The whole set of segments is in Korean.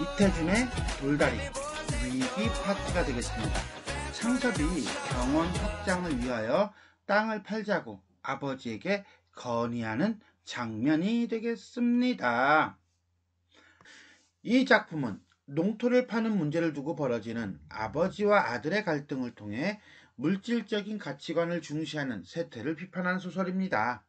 이태준의 돌다리 위기 파트가 되겠습니다. 창섭이 병원 확장을 위하여 땅을 팔자고 아버지에게 건의하는 장면이 되겠습니다. 이 작품은 농토를 파는 문제를 두고 벌어지는 아버지와 아들의 갈등을 통해 물질적인 가치관을 중시하는 세태를 비판한 소설입니다.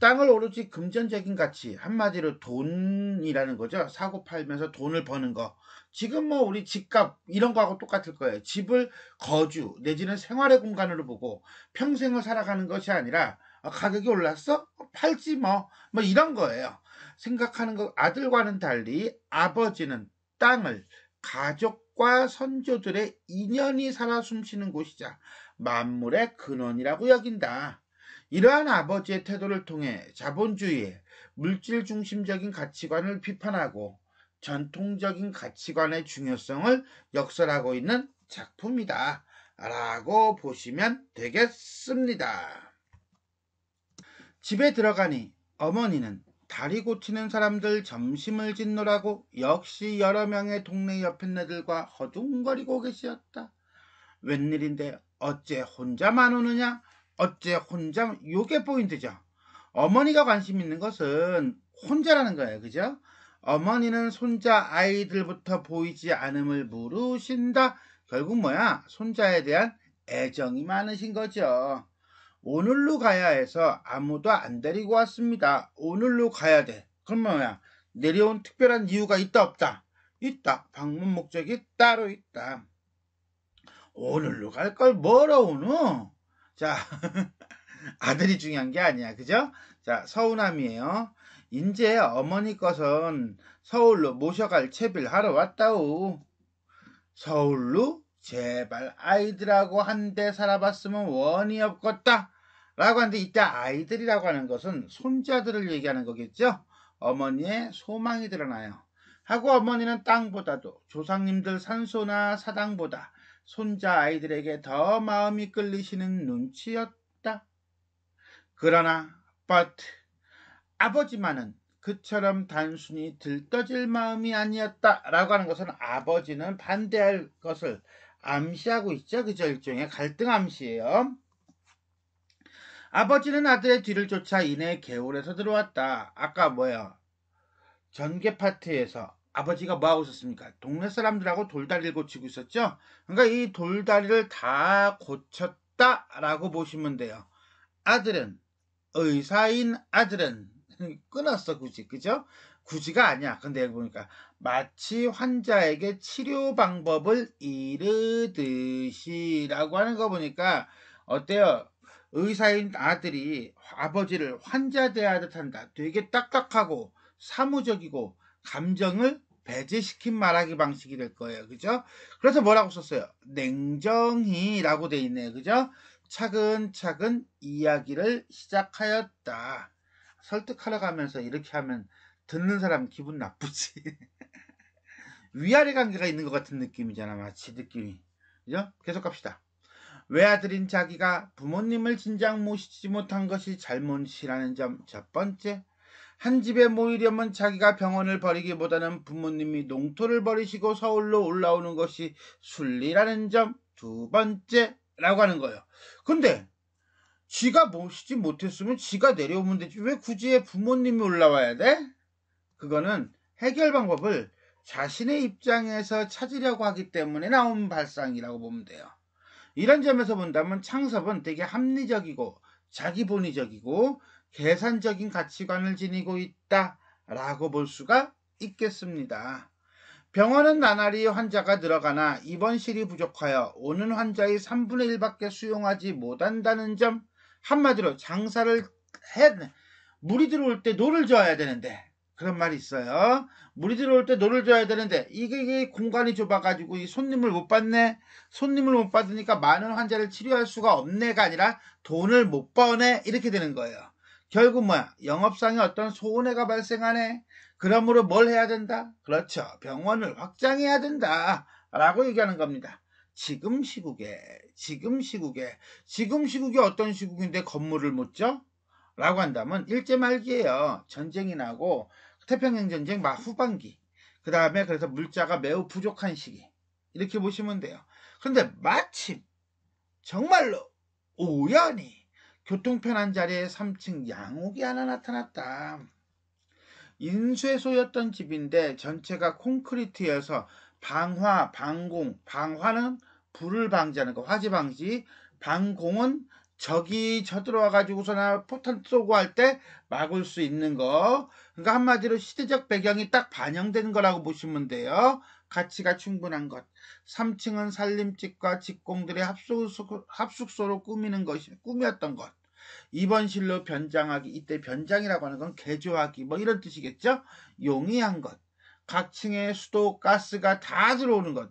땅을 오로지 금전적인 가치, 한마디로 돈이라는 거죠. 사고 팔면서 돈을 버는 거. 지금 뭐 우리 집값 이런 거하고 똑같을 거예요. 집을 거주 내지는 생활의 공간으로 보고 평생을 살아가는 것이 아니라 어, 가격이 올랐어? 어, 팔지 뭐. 뭐 이런 거예요. 생각하는 것 아들과는 달리 아버지는 땅을 가족과 선조들의 인연이 살아 숨쉬는 곳이자 만물의 근원이라고 여긴다. 이러한 아버지의 태도를 통해 자본주의의 물질 중심적인 가치관을 비판하고 전통적인 가치관의 중요성을 역설하고 있는 작품이다. 라고 보시면 되겠습니다. 집에 들어가니 어머니는 다리 고치는 사람들 점심을 짓노라고 역시 여러 명의 동네 옆에네들과 허둥거리고 계시었다. 웬일인데 어째 혼자만 오느냐? 어째 혼자 요게 포인트죠. 어머니가 관심 있는 것은 혼자라는 거예요. 그죠? 어머니는 손자 아이들부터 보이지 않음을 물으신다. 결국 뭐야? 손자에 대한 애정이 많으신 거죠. 오늘로 가야 해서 아무도 안 데리고 왔습니다. 오늘로 가야 돼. 그럼 뭐야? 내려온 특별한 이유가 있다 없다? 있다. 방문 목적이 따로 있다. 오늘로 갈 걸 뭐라 오노? 자, 아들이 중요한 게 아니야. 그죠? 자, 서운함이에요. 인제 어머니 것은 서울로 모셔갈 채비를 하러 왔다오 서울로? 제발 아이들하고 한데 살아봤으면 원이 없겠다. 라고 하는데 이때 아이들이라고 하는 것은 손자들을 얘기하는 거겠죠. 어머니의 소망이 드러나요. 하고 어머니는 땅보다도 조상님들 산소나 사당보다 손자 아이들에게 더 마음이 끌리시는 눈치였다. 그러나 버트 아버지만은 그처럼 단순히 들떠질 마음이 아니었다라고 하는 것은 아버지는 반대할 것을 암시하고 있죠. 그절정종의 갈등 암시예요. 아버지는 아들의 뒤를 쫓아 이내 개울에서 들어왔다. 아까 뭐야? 전개 파트에서 아버지가 뭐하고 있었습니까? 동네 사람들하고 돌다리를 고치고 있었죠. 그러니까 이 돌다리를 다 고쳤다라고 보시면 돼요. 아들은 의사인 아들은 끊었어 굳이 그죠? 굳이가 아니야. 근데 여기 보니까 마치 환자에게 치료 방법을 이르듯이라고 하는 거 보니까 어때요? 의사인 아들이 아버지를 환자 대하듯 한다. 되게 딱딱하고 사무적이고 감정을 배제시킨 말하기 방식이 될 거예요. 그죠? 그래서 뭐라고 썼어요? 냉정히 라고 돼 있네요. 그죠? 차근차근 이야기를 시작하였다. 설득하러 가면서 이렇게 하면 듣는 사람 기분 나쁘지. 위아래 관계가 있는 것 같은 느낌이잖아. 마치 느낌이. 그죠? 계속 갑시다. 외아들인 자기가 부모님을 진작 모시지 못한 것이 잘못이라는 점첫 번째 한 집에 모이려면 자기가 병원을 버리기보다는 부모님이 농토를 버리시고 서울로 올라오는 것이 순리라는 점 두 번째라고 하는 거예요. 근데 지가 모시지 못했으면 지가 내려오면 되지 왜 굳이 부모님이 올라와야 돼? 그거는 해결 방법을 자신의 입장에서 찾으려고 하기 때문에 나온 발상이라고 보면 돼요. 이런 점에서 본다면 창섭은 되게 합리적이고 자기본의적이고 계산적인 가치관을 지니고 있다라고 볼 수가 있겠습니다. 병원은 나날이 환자가 늘어가나 입원실이 부족하여 오는 환자의 3분의 1밖에 수용하지 못한다는 점 한마디로 장사를 해 물이 들어올 때 노를 저어야 되는데 그런 말이 있어요. 물이 들어올 때 노를 줘야 되는데 이게 공간이 좁아가지고 이 손님을 못 받네. 손님을 못 받으니까 많은 환자를 치료할 수가 없네가 아니라 돈을 못 버네 이렇게 되는 거예요. 결국 뭐야? 영업상에 어떤 손해가 발생하네. 그러므로 뭘 해야 된다? 그렇죠. 병원을 확장해야 된다. 라고 얘기하는 겁니다. 지금 시국에, 지금 시국에, 지금 시국이 어떤 시국인데 건물을 묻죠? 라고 한다면 일제 말기에요. 전쟁이 나고 태평양 전쟁 막 후반기. 그 다음에 그래서 물자가 매우 부족한 시기. 이렇게 보시면 돼요. 그런데 마침 정말로 우연히 교통편한 자리에 3층 양옥이 하나 나타났다. 인쇄소였던 집인데 전체가 콘크리트여서 방화, 방공, 방화는 불을 방지하는 거, 화재 방지, 방공은 적이 쳐들어와가지고서나 포탄 쏘고 할 때 막을 수 있는 거. 그러니까 한마디로 시대적 배경이 딱 반영된 거라고 보시면 돼요. 가치가 충분한 것. 3층은 살림집과 직공들의 합숙소, 합숙소로 꾸미는 것이, 꾸몄던 것. 입원실로 변장하기 이때 변장이라고 하는 건 개조하기 뭐 이런 뜻이겠죠. 용이한 것. 각 층에 수도 가스가 다 들어오는 것.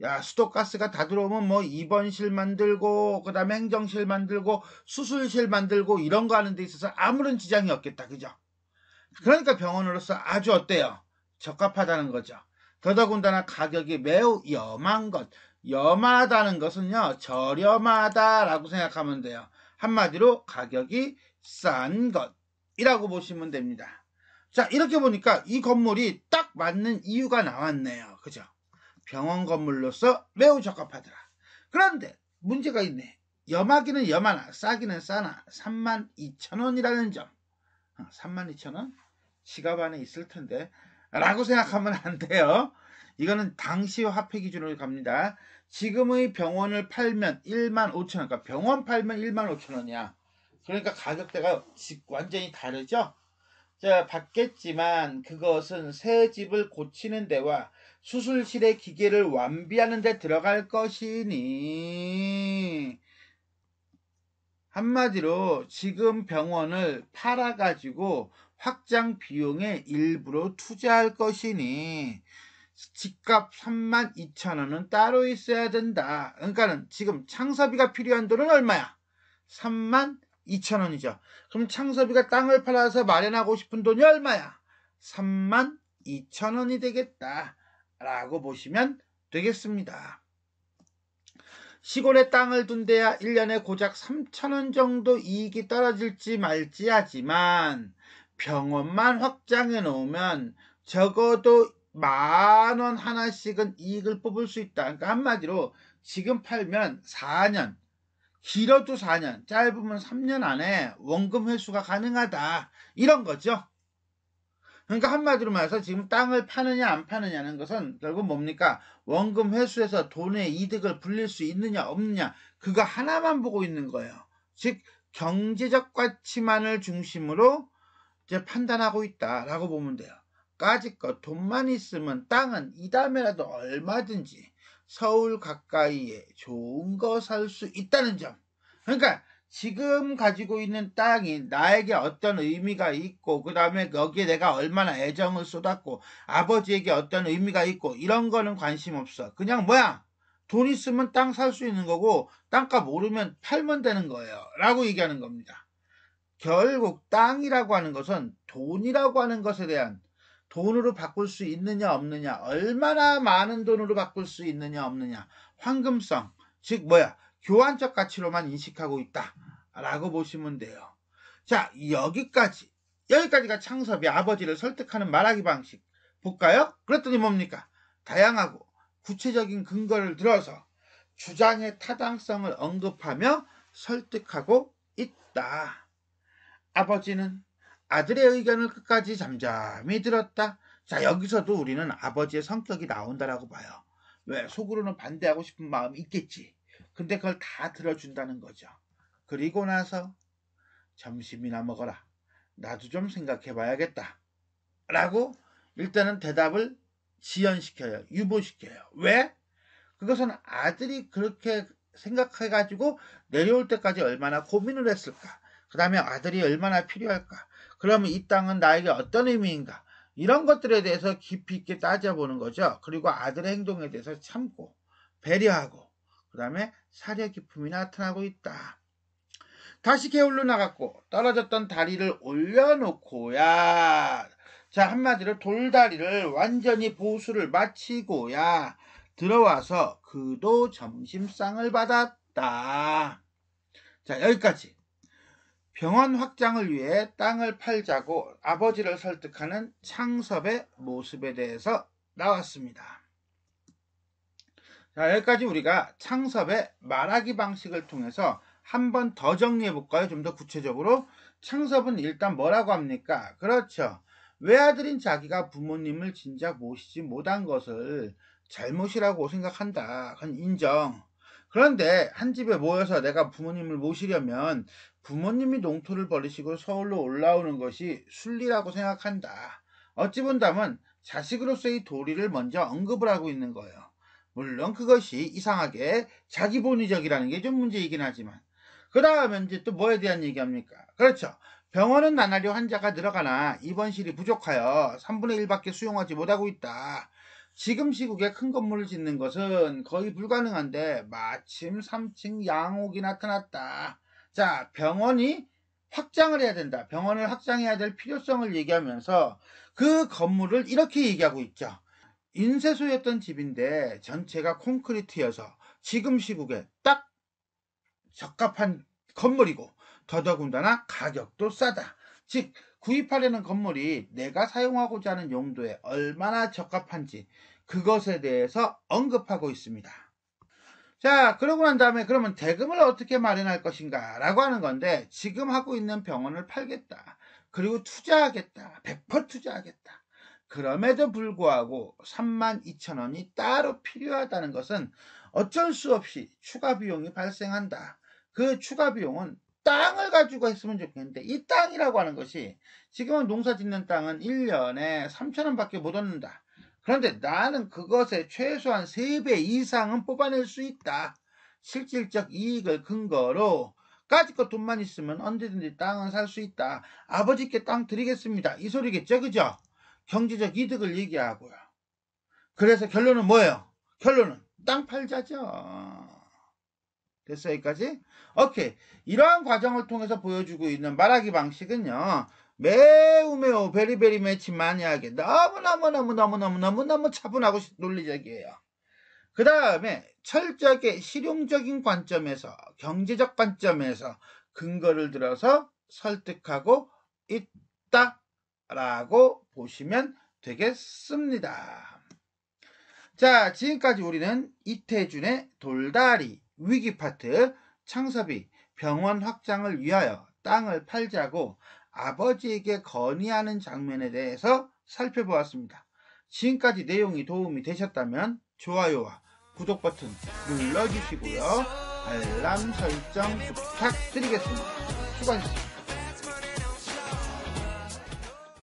야 수도 가스가 다 들어오면 뭐 입원실 만들고 그다음에 행정실 만들고 수술실 만들고 이런 거 하는 데 있어서 아무런 지장이 없겠다 그죠? 그러니까 병원으로서 아주 어때요? 적합하다는 거죠. 더더군다나 가격이 매우 염한 것. 염하다는 것은요, 저렴하다라고 생각하면 돼요. 한마디로 가격이 싼 것이라고 보시면 됩니다. 자 이렇게 보니까 이 건물이 딱 맞는 이유가 나왔네요. 그죠? 병원 건물로서 매우 적합하더라. 그런데 문제가 있네. 염마기는염마나 싸기는 싸나 32,000원이라는 점. 32,000원? 어, 지갑 안에 있을 텐데 라고 생각하면 안 돼요. 이거는 당시 화폐 기준으로 갑니다. 지금의 병원을 팔면 1만 5천 원, 그러니까 병원 팔면 1만 5천 원이야. 그러니까 가격대가 완전히 다르죠? 자, 받겠지만 그것은 새 집을 고치는 데와 수술실의 기계를 완비하는 데 들어갈 것이니 한마디로 지금 병원을 팔아가지고 확장 비용의 일부로 투자할 것이니 집값 3만 2천 원은 따로 있어야 된다. 그러니까는 지금 창서비가 필요한 돈은 얼마야? 3만 2천 원이죠. 그럼 창서비가 땅을 팔아서 마련하고 싶은 돈이 얼마야? 3만 2천 원이 되겠다. 라고 보시면 되겠습니다. 시골에 땅을 둔대야 1년에 고작 3천 원 정도 이익이 떨어질지 말지 하지만 병원만 확장해 놓으면 적어도 만원 하나씩은 이익을 뽑을 수 있다. 그러니까 한마디로 지금 팔면 4년, 길어도 4년, 짧으면 3년 안에 원금 회수가 가능하다. 이런 거죠. 그러니까 한마디로 말해서 지금 땅을 파느냐 안 파느냐는 것은 결국 뭡니까? 원금 회수에서 돈의 이득을 불릴 수 있느냐 없느냐 그거 하나만 보고 있는 거예요. 즉 경제적 가치만을 중심으로 이제 판단하고 있다라고 보면 돼요. 까짓거 돈만 있으면 땅은 이다음에라도 얼마든지 서울 가까이에 좋은 거 살 수 있다는 점. 그러니까 지금 가지고 있는 땅이 나에게 어떤 의미가 있고 그 다음에 여기에 내가 얼마나 애정을 쏟았고 아버지에게 어떤 의미가 있고 이런 거는 관심 없어. 그냥 뭐야 돈 있으면 땅 살 수 있는 거고 땅값 오르면 팔면 되는 거예요. 라고 얘기하는 겁니다. 결국 땅이라고 하는 것은 돈이라고 하는 것에 대한 돈으로 바꿀 수 있느냐 없느냐 얼마나 많은 돈으로 바꿀 수 있느냐 없느냐 황금성 즉 뭐야 교환적 가치로만 인식하고 있다 라고 보시면 돼요 자 여기까지 여기까지가 창섭이 아버지를 설득하는 말하기 방식 볼까요? 그랬더니 뭡니까? 다양하고 구체적인 근거를 들어서 주장의 타당성을 언급하며 설득하고 있다. 아버지는 아들의 의견을 끝까지 잠잠히 들었다. 자, 여기서도 우리는 아버지의 성격이 나온다라고 봐요. 왜? 속으로는 반대하고 싶은 마음이 있겠지. 근데 그걸 다 들어준다는 거죠. 그리고 나서 점심이나 먹어라. 나도 좀 생각해 봐야겠다. 라고 일단은 대답을 지연시켜요. 유보시켜요. 왜? 그것은 아들이 그렇게 생각해가지고 내려올 때까지 얼마나 고민을 했을까? 그 다음에 아들이 얼마나 필요할까? 그러면 이 땅은 나에게 어떤 의미인가? 이런 것들에 대해서 깊이 있게 따져보는 거죠. 그리고 아들의 행동에 대해서 참고, 배려하고, 그 다음에 사려 기품이 나타나고 있다. 다시 게을러 나갔고, 떨어졌던 다리를 올려놓고야, 자, 한마디로 돌다리를 완전히 보수를 마치고야, 들어와서 그도 점심상을 받았다. 자, 여기까지. 병원 확장을 위해 땅을 팔자고 아버지를 설득하는 창섭의 모습에 대해서 나왔습니다. 자, 여기까지 우리가 창섭의 말하기 방식을 통해서 한번 더 정리해 볼까요? 좀 더 구체적으로. 창섭은 일단 뭐라고 합니까? 그렇죠. 외아들인 자기가 부모님을 진작 모시지 못한 것을 잘못이라고 생각한다. 그건 인정. 그런데 한 집에 모여서 내가 부모님을 모시려면 부모님이 농토를 버리시고 서울로 올라오는 것이 순리라고 생각한다. 어찌 본다면 자식으로서의 도리를 먼저 언급을 하고 있는 거예요. 물론 그것이 이상하게 자기 본의적이라는 게 좀 문제이긴 하지만 그 다음에 이제 또 뭐에 대한 얘기합니까? 그렇죠. 병원은 나날이 환자가 늘어가나 입원실이 부족하여 3분의 1밖에 수용하지 못하고 있다. 지금 시국에 큰 건물을 짓는 것은 거의 불가능한데 마침 3층 양옥이 나타났다. 자, 병원이 확장을 해야 된다. 병원을 확장해야 될 필요성을 얘기하면서 그 건물을 이렇게 얘기하고 있죠. 인쇄소였던 집인데 전체가 콘크리트여서 지금 시국에 딱 적합한 건물이고 더더군다나 가격도 싸다. 즉 구입하려는 건물이 내가 사용하고자 하는 용도에 얼마나 적합한지 그것에 대해서 언급하고 있습니다. 자, 그러고 난 다음에 그러면 대금을 어떻게 마련할 것인가 라고 하는 건데 지금 하고 있는 병원을 팔겠다. 그리고 투자하겠다. 100% 투자하겠다. 그럼에도 불구하고 32,000원이 따로 필요하다는 것은 어쩔 수 없이 추가 비용이 발생한다. 그 추가 비용은 땅을 가지고 했으면 좋겠는데 이 땅이라고 하는 것이 지금은 농사 짓는 땅은 1년에 3천원밖에 못 얻는다. 그런데 나는 그것의 최소한 3배 이상은 뽑아낼 수 있다. 실질적 이익을 근거로 까짓거 돈만 있으면 언제든지 땅은 살 수 있다. 아버지께 땅 드리겠습니다. 이 소리겠죠. 그죠? 경제적 이득을 얘기하고요. 그래서 결론은 뭐예요? 결론은 땅 팔자죠. 됐어 요 여기까지? 오케이. 이러한 과정을 통해서 보여주고 있는 말하기 방식은요. 매우 매우 베리베리 매치 마니하게 너무너무너무너무너무너무너무 차분하고 논리적이에요. 그 다음에 철저하게 실용적인 관점에서 경제적 관점에서 근거를 들어서 설득하고 있다라고 보시면 되겠습니다. 자 지금까지 우리는 이태준의 돌다리 위기 파트 창섭이 병원 확장을 위하여 땅을 팔자고 아버지에게 건의하는 장면에 대해서 살펴보았습니다. 지금까지 내용이 도움이 되셨다면 좋아요와 구독 버튼 눌러주시고요. 알람 설정 부탁드리겠습니다. 수고하셨습니다.